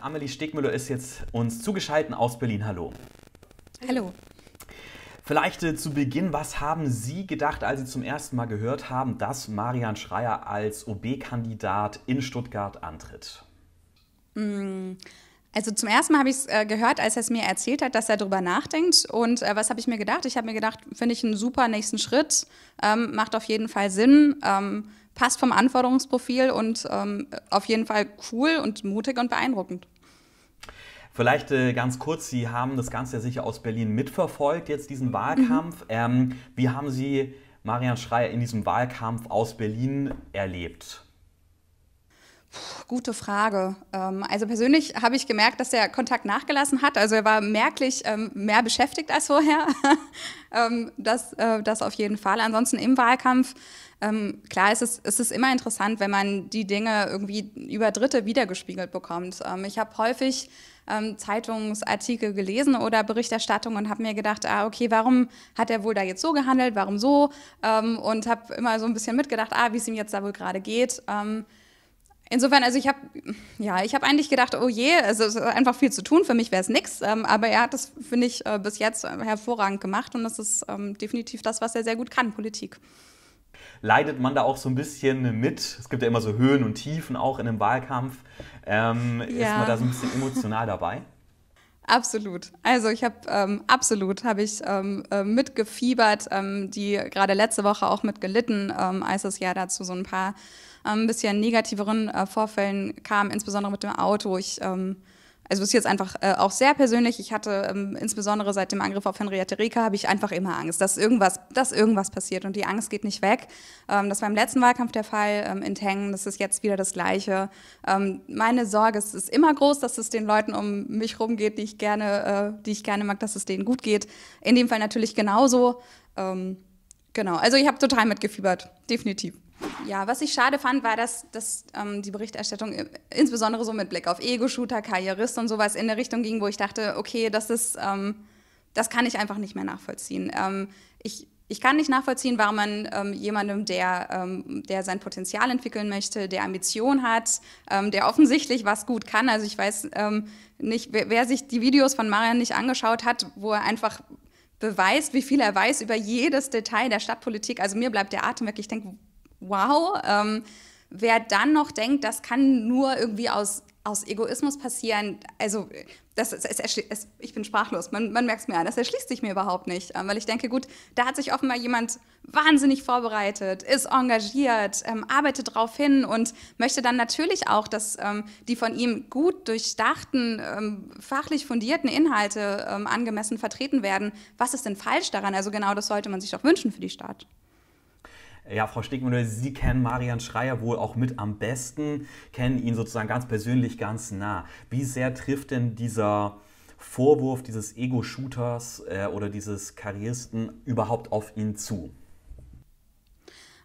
Amelie Stegmüller ist jetzt uns zugeschaltet aus Berlin. Hallo. Hallo. Vielleicht äh, zu Beginn, was haben Sie gedacht, als Sie zum ersten Mal gehört haben, dass Marian Schreier als OB-Kandidat in Stuttgart antritt? Mm, also zum ersten Mal habe ich es äh, gehört, als er es mir erzählt hat, dass er darüber nachdenkt. Und äh, was habe ich mir gedacht? Ich habe mir gedacht, finde ich einen super nächsten Schritt, ähm, macht auf jeden Fall Sinn. Ähm, passt vom Anforderungsprofil und ähm, auf jeden Fall cool und mutig und beeindruckend. Vielleicht äh, ganz kurz, Sie haben das Ganze ja sicher aus Berlin mitverfolgt, jetzt diesen mhm. Wahlkampf. Mhm. Ähm, wie haben Sie Marian Schreier in diesem Wahlkampf aus Berlin erlebt? gute Frage. Ähm, also persönlich habe ich gemerkt, dass der Kontakt nachgelassen hat. Also er war merklich ähm, mehr beschäftigt als vorher. Ähm, das, äh, das auf jeden Fall. Ansonsten im Wahlkampf, klar, ist es, ist immer interessant, wenn man die Dinge irgendwie über Dritte wiedergespiegelt bekommt. ich habe häufig Zeitungsartikel gelesen oder Berichterstattung und habe mir gedacht, ah, okay, warum hat er wohl da jetzt so gehandelt, warum so? und habe immer so ein bisschen mitgedacht, ah, wie es ihm jetzt da wohl gerade geht. Insofern, also ich habe, ja, ich habe eigentlich gedacht, oh je, also es ist einfach viel zu tun, für mich wäre es nichts. Ähm, aber er hat das, finde ich, äh, bis jetzt hervorragend gemacht und das ist ähm, definitiv das, was er sehr gut kann, Politik. Leidet man da auch so ein bisschen mit? Es gibt ja immer so Höhen und Tiefen auch in einem Wahlkampf. Ähm, ja. Ist man da so ein bisschen emotional dabei? Absolut. Also ich habe ähm, absolut habe ich ähm, äh, mitgefiebert, ähm, die gerade letzte Woche auch mitgelitten, ähm, als es ja dazu so ein paar ähm, ein bisschen negativeren äh, Vorfällen kam, insbesondere mit dem Auto. Ich, ähm, also es ist jetzt einfach äh, auch sehr persönlich. Ich hatte ähm, insbesondere seit dem Angriff auf Henriette Reker habe ich einfach immer Angst, dass irgendwas, dass irgendwas passiert und die Angst geht nicht weg. das war im letzten Wahlkampf der Fall in Tengen. Das ist jetzt wieder das Gleiche. meine Sorge ist, ist, immer groß, dass es den Leuten um mich rumgeht, die ich gerne, äh, die ich gerne mag, dass es denen gut geht. In dem Fall natürlich genauso. genau. Also ich habe total mitgefiebert, definitiv ja, was ich schade fand, war, dass, dass ähm, die Berichterstattung äh, insbesondere so mit Blick auf Ego-Shooter, Karrierist und sowas in eine Richtung ging, wo ich dachte, okay, das ist, ähm, das kann ich einfach nicht mehr nachvollziehen. Ähm, ich, ich kann nicht nachvollziehen, warum man ähm, jemandem, der, ähm, der sein Potenzial entwickeln möchte, der Ambition hat, ähm, der offensichtlich was gut kann. Also ich weiß nicht, wer, wer sich die Videos von Marian nicht angeschaut hat, wo er einfach beweist, wie viel er weiß über jedes Detail der Stadtpolitik. Also mir bleibt der Atem weg. Ich denke, wow. Ähm, wer dann noch denkt, das kann nur irgendwie aus, aus Egoismus passieren, also das, es, es, es, ich bin sprachlos, man, man merkt es mir an, das erschließt sich mir überhaupt nicht, ähm, weil ich denke, gut, da hat sich offenbar jemand wahnsinnig vorbereitet, ist engagiert, ähm, arbeitet darauf hin und möchte dann natürlich auch, dass ähm, die von ihm gut durchdachten, ähm, fachlich fundierten Inhalte ähm, angemessen vertreten werden. Was ist denn falsch daran? Also genau das sollte man sich doch wünschen für die Stadt. Ja, Frau Stegmüller, Sie kennen Marian Schreier wohl auch mit am besten, kennen ihn sozusagen ganz persönlich, ganz nah. Wie sehr trifft denn dieser Vorwurf dieses Ego-Shooters äh, oder dieses Karrieristen überhaupt auf ihn zu?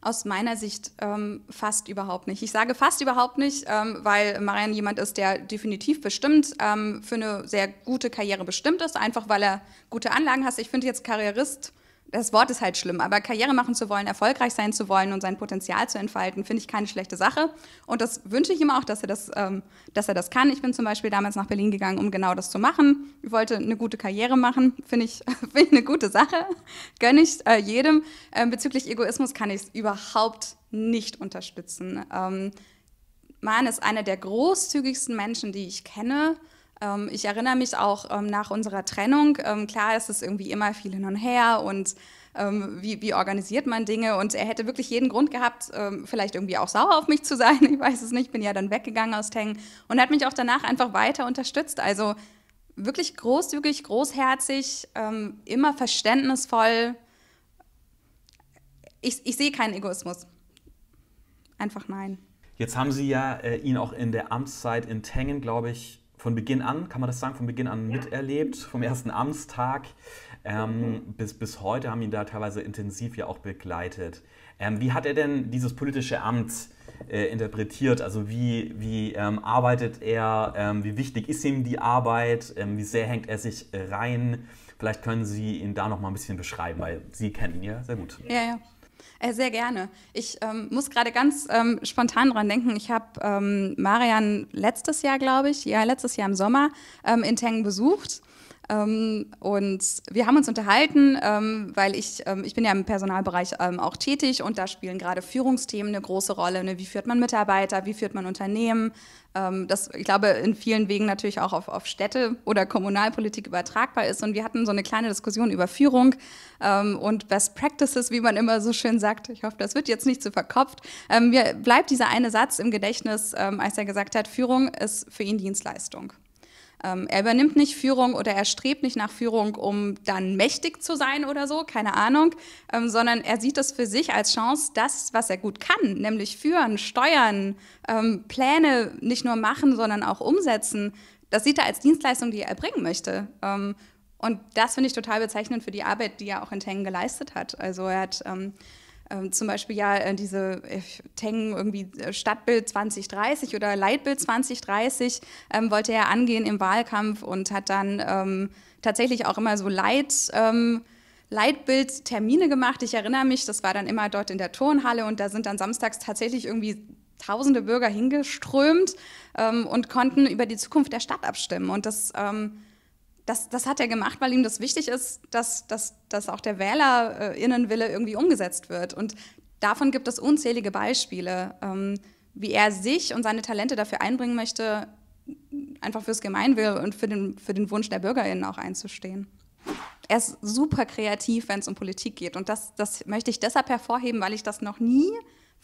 aus meiner Sicht ähm, fast überhaupt nicht. Ich sage fast überhaupt nicht, ähm, weil Marian jemand ist, der definitiv bestimmt ähm, für eine sehr gute Karriere bestimmt ist, einfach weil er gute Anlagen hat. Ich finde jetzt Karrierist das Wort ist halt schlimm, aber Karriere machen zu wollen, erfolgreich sein zu wollen und sein Potenzial zu entfalten, finde ich keine schlechte Sache. Und das wünsche ich ihm auch, dass er, das, ähm, dass er das kann. Ich bin zum Beispiel damals nach Berlin gegangen, um genau das zu machen. Ich wollte eine gute Karriere machen, finde ich, find ich eine gute Sache, gönne ich äh, jedem. Ähm, bezüglich Egoismus kann ich es überhaupt nicht unterstützen. Ähm, Mann ist einer der großzügigsten Menschen, die ich kenne. Ähm, ich erinnere mich auch ähm, nach unserer Trennung, ähm, klar ist es irgendwie immer viel hin und her und ähm, wie, wie, organisiert man Dinge und er hätte wirklich jeden Grund gehabt, ähm, vielleicht irgendwie auch sauer auf mich zu sein, ich weiß es nicht, bin ja dann weggegangen aus Teng und hat mich auch danach einfach weiter unterstützt. Also wirklich großzügig, großherzig, ähm, immer verständnisvoll. Ich, ich sehe keinen Egoismus. Einfach nein. Jetzt haben Sie ja äh, ihn auch in der Amtszeit in Tengen, glaube ich, von Beginn an, kann man das sagen, von Beginn an ja. miterlebt, vom ersten Amtstag ähm, mhm. bis, bis heute haben ihn da teilweise intensiv ja auch begleitet. Ähm, wie hat er denn dieses politische Amt äh, interpretiert? Also wie, wie ähm, arbeitet er? Ähm, wie wichtig ist ihm die Arbeit? Ähm, wie sehr hängt er sich rein? Vielleicht können Sie ihn da noch mal ein bisschen beschreiben, weil Sie kennen ihn ja sehr gut. Ja, ja. Äh, sehr gerne. Ich ähm, muss gerade ganz ähm, spontan dran denken. Ich habe ähm, Marian letztes Jahr, glaube ich, ja, letztes Jahr im Sommer ähm, in Tengen besucht ähm, und wir haben uns unterhalten, ähm, weil ich, ähm, ich bin ja im Personalbereich ähm, auch tätig und da spielen gerade Führungsthemen eine große Rolle. Ne? Wie führt man Mitarbeiter, wie führt man Unternehmen? Ähm, das, ich glaube, in vielen Wegen natürlich auch auf, auf Städte oder Kommunalpolitik übertragbar ist. Und wir hatten so eine kleine Diskussion über Führung ähm, und Best Practices, wie man immer so schön sagt. Ich hoffe, das wird jetzt nicht zu so verkopft. mir bleibt dieser eine Satz im Gedächtnis, als er gesagt hat, Führung ist für ihn Dienstleistung. Ähm, er übernimmt nicht Führung oder er strebt nicht nach Führung, um dann mächtig zu sein oder so, keine Ahnung, ähm, sondern er sieht es für sich als Chance, das, was er gut kann, nämlich führen, steuern, ähm, Pläne nicht nur machen, sondern auch umsetzen, das sieht er als Dienstleistung, die er erbringen möchte. und das finde ich total bezeichnend für die Arbeit, die er auch in Tengen geleistet hat. Also er hat ähm, zum Beispiel ja äh, diese äh, Teng irgendwie äh, Stadtbild 2030 oder Leitbild 2030 ähm, wollte er angehen im Wahlkampf und hat dann ähm, tatsächlich auch immer so Leit, ähm, Leitbildtermine gemacht. Ich erinnere mich, das war dann immer dort in der Turnhalle und da sind dann samstags tatsächlich irgendwie tausende Bürger hingeströmt ähm, und konnten über die Zukunft der Stadt abstimmen. Und das das, das hat er gemacht, weil ihm das wichtig ist, dass, dass, dass auch der Wählerinnenwille irgendwie umgesetzt wird. Und davon gibt es unzählige Beispiele, ähm, wie er sich und seine Talente dafür einbringen möchte, einfach fürs Gemeinwohl und für den, für den Wunsch der BürgerInnen auch einzustehen. Er ist super kreativ, wenn es um Politik geht. Und das, das möchte ich deshalb hervorheben, weil ich das noch nie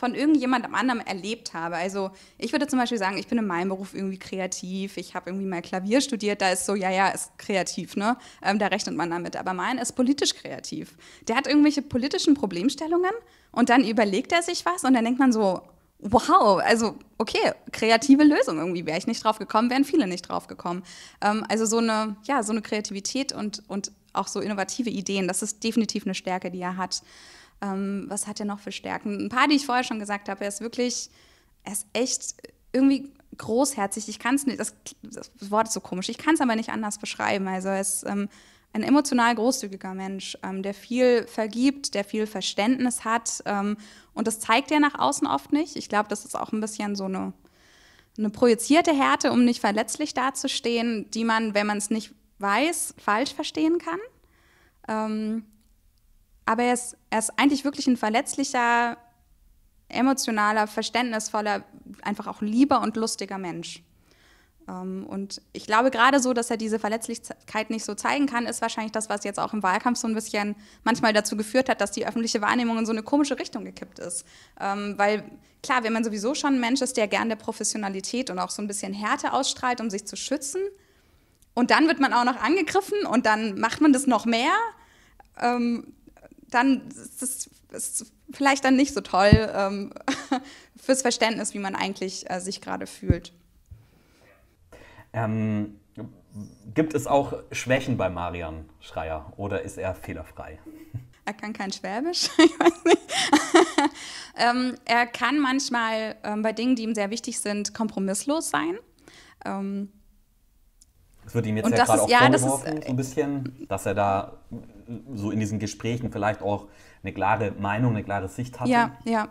von irgendjemandem anderen erlebt habe. Also ich würde zum Beispiel sagen, ich bin in meinem Beruf irgendwie kreativ, ich habe irgendwie mal Klavier studiert, da ist so, ja, ja, ist kreativ, ne? Ähm, da rechnet man damit. Aber mein ist politisch kreativ. Der hat irgendwelche politischen Problemstellungen und dann überlegt er sich was und dann denkt man so, wow, also okay, kreative Lösung irgendwie. Wäre ich nicht drauf gekommen, wären viele nicht drauf gekommen. Ähm, also so eine, ja, so eine Kreativität und, und auch so innovative Ideen, das ist definitiv eine Stärke, die er hat. Ähm, was hat er noch für Stärken? Ein paar, die ich vorher schon gesagt habe. Er ist wirklich, er ist echt irgendwie großherzig. Ich kann es nicht, das, das, Wort ist so komisch, ich kann es aber nicht anders beschreiben. Also er ist ähm, ein emotional großzügiger Mensch, ähm, der viel vergibt, der viel Verständnis hat. Ähm, und das zeigt er nach außen oft nicht. Ich glaube, das ist auch ein bisschen so eine, eine projizierte Härte, um nicht verletzlich dazustehen, die man, wenn man es nicht weiß, falsch verstehen kann. Ähm, aber er ist, er ist eigentlich wirklich ein verletzlicher, emotionaler, verständnisvoller, einfach auch lieber und lustiger Mensch. Ähm, und ich glaube gerade so, dass er diese Verletzlichkeit nicht so zeigen kann, ist wahrscheinlich das, was jetzt auch im Wahlkampf so ein bisschen manchmal dazu geführt hat, dass die öffentliche Wahrnehmung in so eine komische Richtung gekippt ist. Ähm, weil klar, wenn man sowieso schon ein Mensch ist, der gern der Professionalität und auch so ein bisschen Härte ausstrahlt, um sich zu schützen, und dann wird man auch noch angegriffen und dann macht man das noch mehr, ähm, dann ist das ist vielleicht dann nicht so toll ähm, fürs Verständnis, wie man eigentlich äh, sich gerade fühlt. Ähm, gibt es auch Schwächen bei Marian Schreier oder ist er fehlerfrei? Er kann kein Schwäbisch, ich weiß nicht. ähm, er kann manchmal ähm, bei Dingen, die ihm sehr wichtig sind, kompromisslos sein. Ähm, es wird ihm jetzt und ja gerade auch ja, vorgeworfen, ist, so ein äh, bisschen, dass er da so in diesen Gesprächen vielleicht auch eine klare Meinung, eine klare Sicht hatte. Ja, ja,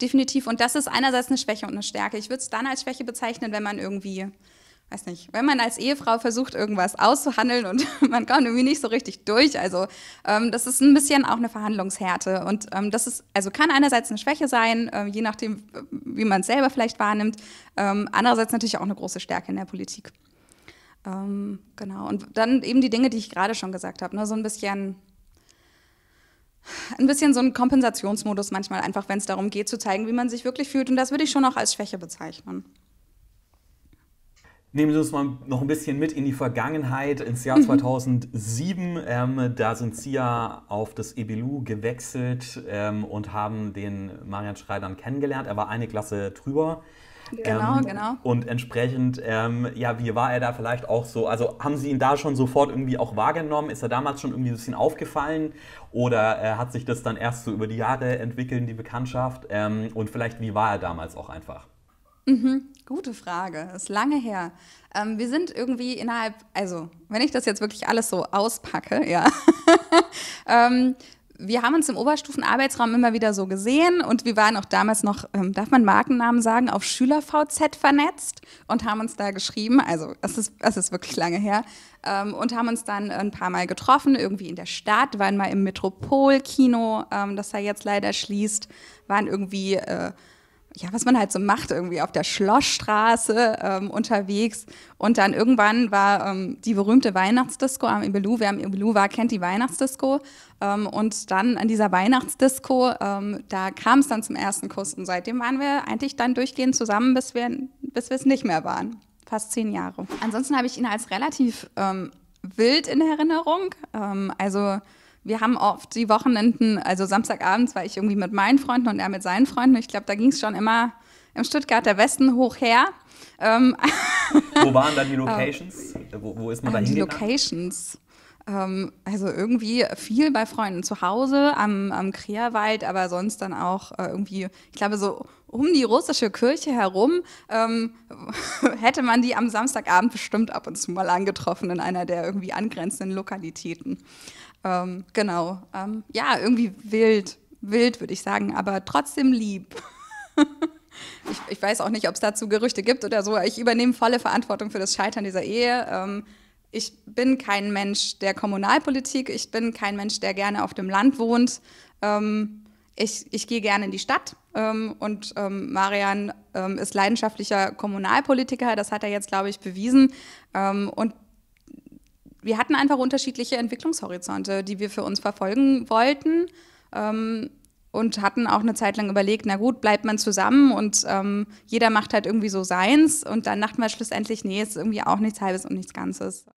definitiv. Und das ist einerseits eine Schwäche und eine Stärke. Ich würde es dann als Schwäche bezeichnen, wenn man irgendwie, weiß nicht, wenn man als Ehefrau versucht, irgendwas auszuhandeln und man kommt irgendwie nicht so richtig durch. Also ähm, das ist ein bisschen auch eine Verhandlungshärte. Und ähm, das ist, also kann einerseits eine Schwäche sein, äh, je nachdem, wie man es selber vielleicht wahrnimmt. Ähm, andererseits natürlich auch eine große Stärke in der Politik. Ähm, genau. Und dann eben die Dinge, die ich gerade schon gesagt habe, ne? so ein bisschen ein bisschen so ein Kompensationsmodus manchmal, einfach wenn es darum geht, zu zeigen, wie man sich wirklich fühlt. Und das würde ich schon auch als Schwäche bezeichnen. Nehmen Sie uns mal noch ein bisschen mit in die Vergangenheit, ins Jahr 2007. Mhm. Ähm, da sind Sie ja auf das EBLU gewechselt ähm, und haben den Marian Schreidern kennengelernt. Er war eine Klasse drüber. Genau, ähm, genau. Und entsprechend, ähm, ja, wie war er da vielleicht auch so? Also haben Sie ihn da schon sofort irgendwie auch wahrgenommen? Ist er damals schon irgendwie ein bisschen aufgefallen? Oder äh, hat sich das dann erst so über die Jahre entwickeln, die Bekanntschaft? Ähm, und vielleicht, wie war er damals auch einfach? Mhm, gute Frage. Ist lange her. Ähm, wir sind irgendwie innerhalb, also wenn ich das jetzt wirklich alles so auspacke, ja, ähm, wir haben uns im Oberstufenarbeitsraum immer wieder so gesehen und wir waren auch damals noch, ähm, darf man Markennamen sagen, auf SchülerVZ vernetzt und haben uns da geschrieben, also es ist, es ist wirklich lange her, ähm, und haben uns dann ein paar Mal getroffen, irgendwie in der Stadt, waren mal im Metropolkino, ähm, das er jetzt leider schließt, waren irgendwie... Äh, ja, was man halt so macht, irgendwie auf der Schlossstraße ähm, unterwegs. Und dann irgendwann war ähm, die berühmte Weihnachtsdisco am Ibelu. Wer am Ibelu war, kennt die Weihnachtsdisco. Ähm, und dann an dieser Weihnachtsdisco, ähm, da kam es dann zum ersten Kuss. Und seitdem waren wir eigentlich dann durchgehend zusammen, bis wir bis wir es nicht mehr waren. Fast zehn Jahre. Ansonsten habe ich ihn als relativ ähm, wild in Erinnerung. Ähm, also wir haben oft die Wochenenden, also Samstagabends war ich irgendwie mit meinen Freunden und er mit seinen Freunden. Ich glaube, da ging es schon immer im Stuttgarter Westen hoch her. Ähm, wo waren dann die ähm, Locations? Wo, wo ist man ähm, da hingegangen? Die Locations. Ähm, also irgendwie viel bei Freunden zu Hause am, am Kreerwald, aber sonst dann auch äh, irgendwie, ich glaube, so um die russische Kirche herum ähm, hätte man die am Samstagabend bestimmt ab und zu mal angetroffen in einer der irgendwie angrenzenden Lokalitäten. Ähm, genau. Ähm, ja, irgendwie wild. Wild, würde ich sagen, aber trotzdem lieb. ich, ich, weiß auch nicht, ob es dazu Gerüchte gibt oder so. Ich übernehme volle Verantwortung für das Scheitern dieser Ehe. Ähm, ich bin kein Mensch der Kommunalpolitik. Ich bin kein Mensch, der gerne auf dem Land wohnt. Ähm, ich, ich gehe gerne in die Stadt. Ähm, und ähm, Marian ist leidenschaftlicher Kommunalpolitiker. Das hat er jetzt, glaube ich, bewiesen. und wir hatten einfach unterschiedliche Entwicklungshorizonte, die wir für uns verfolgen wollten ähm, und hatten auch eine Zeit lang überlegt, na gut, bleibt man zusammen und ähm, jeder macht halt irgendwie so seins und dann dachten wir schlussendlich, nee, ist irgendwie auch nichts Halbes und nichts Ganzes.